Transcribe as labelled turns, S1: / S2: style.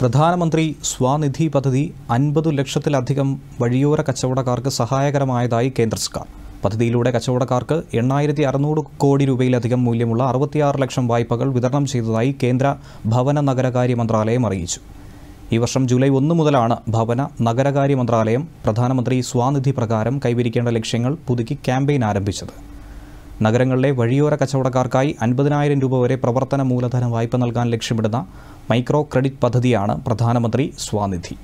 S1: പ്രധാനമന്ത്രി സ്വാനിധി പദ്ധതി അൻപത് ലക്ഷത്തിലധികം വഴിയോര കച്ചവടക്കാർക്ക് സഹായകരമായതായി കേന്ദ്ര സർക്കാർ പദ്ധതിയിലൂടെ കച്ചവടക്കാർക്ക് എണ്ണായിരത്തി അറുന്നൂറ് കോടി രൂപയിലധികം മൂല്യമുള്ള അറുപത്തിയാറ് ലക്ഷം വായ്പകൾ വിതരണം ചെയ്തതായി കേന്ദ്ര ഭവന നഗരകാര്യ മന്ത്രാലയം അറിയിച്ചു ഈ വർഷം ജൂലൈ ഒന്ന് മുതലാണ് ഭവന നഗരകാര്യ മന്ത്രാലയം പ്രധാനമന്ത്രി സ്വാനിധി പ്രകാരം കൈവരിക്കേണ്ട ലക്ഷ്യങ്ങൾ പുതുക്കി ക്യാമ്പയിൻ ആരംഭിച്ചത് നഗരങ്ങളിലെ വഴിയോര കച്ചവടക്കാർക്കായി അൻപതിനായിരം രൂപ വരെ പ്രവർത്തന മൂലധന വായ്പ നൽകാൻ ലക്ഷ്യമിടുന്ന മൈക്രോ ക്രെഡിറ്റ് പദ്ധതിയാണ് പ്രധാനമന്ത്രി സ്വാനിധി